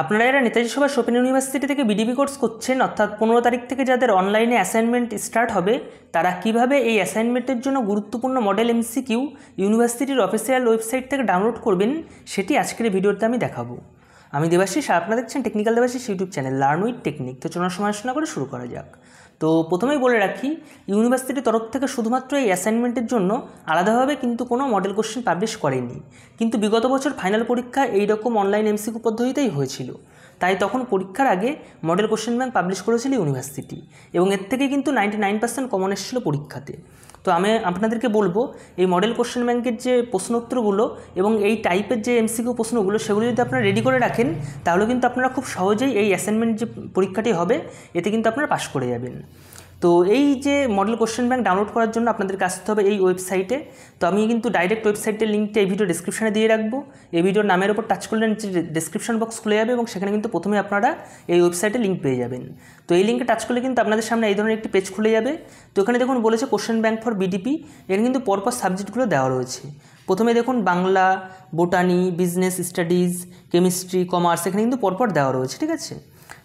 আপনারা যারা Netaji Subhash open university থেকে বিডিবি কোর্স করছেন অর্থাৎ পনেরো তারিখ থেকে যাদের অনলাইনে অ্যাসাইনমেন্ট স্টার্ট হবে তারা কিভাবে এই অ্যাসাইনমেন্টের জন্য গুরুত্বপূর্ণ মডেল এমসিকিউ ইউনিভার্সিটির অফিসিয়াল ওয়েবসাইট থেকে ডাউনলোড করবেন সেটি আজকের ভিডিওতে আমি দেখাবো আমি দেবাশিস আপনারা দেখছেন technical Debashish YouTube channel learn with technique তো চলার সময় শোনা করে শুরু করা যাক তো প্রথমেই বলে রাখি ইউনিভার্সিটির তরফ থেকে শুধুমাত্র এই অ্যাসাইনমেন্টের জন্য আলাদাভাবে কিন্তু কোনো মডেল কোশ্চেন পাবলিশ করেনি কিন্তু বিগত বছর ফাইনাল পরীক্ষা এইরকম অনলাইন এমসিকিউ পদ্ধতিতেই হয়েছিল তাই তখন পরীক্ষার আগে মডেল কোশ্চেন ব্যাংক পাবলিশ করেছিল ইউনিভার্সিটি এবং এর থেকে কিন্তু নাইনটি নাইন পার্সেন্ট কমন এসেছিলো পরীক্ষাতে তো আমি আপনাদেরকে বলবো এই মডেল কোশ্চেন ব্যাংকের যে প্রশ্নোত্তরগুলো এবং এই টাইপের যে এমসিকিউ প্রশ্নগুলো সেগুলো যদি আপনারা রেডি করে রাখেন তাহলে কিন্তু আপনারা খুব সহজেই এই অ্যাসাইনমেন্ট যে পরীক্ষাটি হবে এতে কিন্তু আপনারা পাশ করে যাবেন তো এই যে মডেল কোশ্চেন ব্যাংক ডাউনলোড করার জন্য আপনাদেরকে আসতে হবে এই ওয়েবসাইটে তো আমি কিন্তু ডাইরেক্ট ওয়েবসাইটের লিঙ্কটা এই ভিডিও ডিসক্রিপশানে দিয়ে রাখবো এই ভিডিওর নামের ওপর টাচ করলে নিচে ডিসক্রিপশন বক্স খুলে যাবে এবং সেখানে কিন্তু প্রথমে আপনারা এই ওয়েবসাইটে লিঙ্ক পেয়ে যাবেন তো এই লিঙ্কে টাচ করলে কিন্তু আপনাদের সামনে এই ধরনের একটি পেজ খুলে যাবে তো এখানে দেখুন বলেছে কোশ্চেন ব্যাংক ফর বিডিপি এখানে কিন্তু পরপর সাবজেক্টগুলো দেওয়া রয়েছে প্রথমে দেখুন Bangla botany business studies chemistry commerce এখানে কিন্তু পরপর দেওয়া রয়েছে ঠিক আছে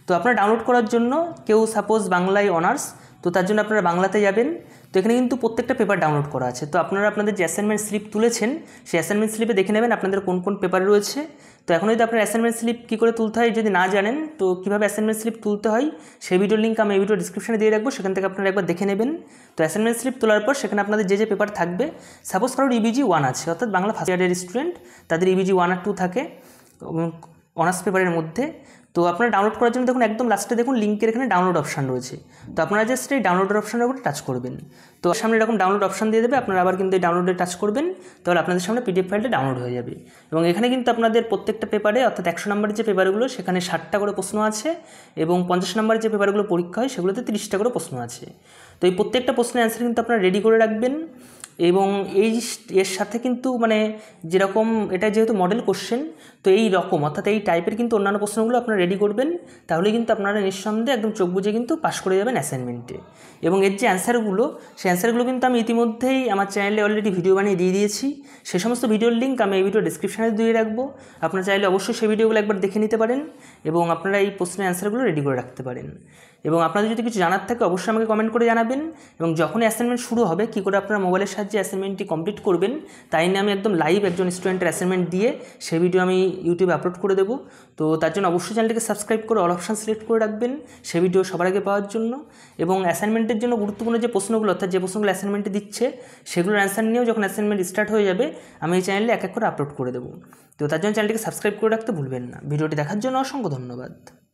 তো আপনারা ডাউনলোড করার জন্য কেউ সাপোজ বাংলায় অনার্স তো তার জন্য আপনারা বাংলাতে যাবেন তো এখানে কিন্তু প্রত্যেকটা পেপার ডাউনলোড করা আছে তো আপনারা আপনাদের যে অ্যাসাইনমেন্ট স্লিপ তুলেছেন সেই অ্যাসাইনমেন্ট স্লিপে দেখে নেবেন আপনাদের কোন কোন পেপার রয়েছে তো এখন যদি আপনার অ্যাসাইনমেন্ট স্লিপ কী করে তুলতে হয় যদি না জানেন তো কীভাবে অ্যাসাইনমেন্ট স্লিপ তুলতে হয় সেই ভিডিও লিঙ্ক আমি এই ভিডিও ডিসক্রিপশনে দিয়ে রাখবো সেখান থেকে আপনারা একবার দেখে নেবেন তো অ্যাসাইনমেন্ট স্লিপ তোলার পর সেখানে আপনাদের যে যে পেপার থাকবে সাপোজ কারোর ইবিজি e ওয়ান আছে অর্থাৎ বাংলা ফার্স্ট ইয়ারের স্টুডেন্ট তাদের ইবিজি e ওয়ান আর টু থাকে অনার্স পেপারের মধ্যে তো আপনারা ডাউনলোড করার জন্য দেখুন একদম লাস্টে দেখুন লিঙ্কের এখানে ডাউনলোড অপশান রয়েছে তো আপনারা জাস্ট এই ডাউনলোডের অপশানের উপরে টাচ করবেন তো সামনে এরকম ডাউনলোড অপশান দিয়ে দেবে আপনারা আবার কিন্তু এই ডাউনলোডে টাচ করবেন তাহলে আপনাদের সামনে পিডিএফ ফাইলটা ডাউনলোড হয়ে যাবে এবং এখানে কিন্তু আপনাদের প্রত্যেকটা পেপারে অর্থাৎ একশো নম্বরের যে পেপারগুলো সেখানে ষাটটা করে প্রশ্ন আছে এবং পঞ্চাশ নম্বরের যে পেপারগুলো পরীক্ষা হয় সেগুলোতে তিরিশটা করে প্রশ্ন আছে তো এই প্রত্যেকটা প্রশ্নের অ্যান্সার কিন্তু আপনারা রেডি করে রাখবেন এবং এই এর সাথে কিন্তু মানে যেরকম এটা যেহেতু মডেল কোশ্চেন তো এই রকম অর্থাৎ এই টাইপের কিন্তু অন্যান্য প্রশ্নগুলো আপনারা রেডি করবেন তাহলে কিন্তু আপনারা নিঃসন্দেহে একদম চোখ বুঝে কিন্তু পাশ করে যাবেন অ্যাসাইনমেন্টে এবং এর যে অ্যান্সারগুলো সেই অ্যান্সারগুলো কিন্তু আমি ইতিমধ্যেই আমার চ্যানেলে অলরেডি ভিডিও বানিয়ে দিয়ে দিয়েছি সে সমস্ত ভিডিওর লিঙ্ক আমি এই ভিডিও ডিসক্রিপশানে দিয়ে রাখবো আপনারা চাইলে অবশ্যই সেই ভিডিওগুলো একবার দেখে নিতে পারেন এবং আপনারা এই প্রশ্নের অ্যান্সারগুলো রেডি করে রাখতে পারেন এবং আপনাদের যদি কিছু জানার থাকে অবশ্যই আমাকে কমেন্ট করে জানাবেন এবং যখনই অ্যাসাইনমেন্ট শুরু হবে কী করে আপনারা মোবাইলের সাহায্যে যে অ্যাসাইনমেন্টটি কমপ্লিট করবেন তাই নিয়ে আমি একদম লাইভ একজন স্টুডেন্টের অ্যাসাইনমেন্ট দিয়ে সেই ভিডিও আমি ইউটিউবে আপলোড করে দেবো তো তার জন্য অবশ্যই চ্যানেলটিকে সাবস্ক্রাইব করে অল অপশান সিলেক্ট করে রাখবেন সে ভিডিও সবার আগে পাওয়ার জন্য এবং অ্যাসাইনমেন্টের জন্য গুরুত্বপূর্ণ যে প্রশ্নগুলো অর্থাৎ যে প্রশ্নগুলো অ্যাসাইনমেন্টে দিচ্ছে সেগুলোর অ্যান্সার নিয়েও যখন অ্যাসাইনমেন্ট স্টার্ট হয়ে যাবে আমি এই চ্যানেলে এক এক করে আপলোড করে দেবো তো তার জন্য চ্যানেলটিকে সাবস্ক্রাইব করে রাখতে ভুলবেন না ভিডিওটি দেখার জন্য অসংখ্য ধন্যবাদ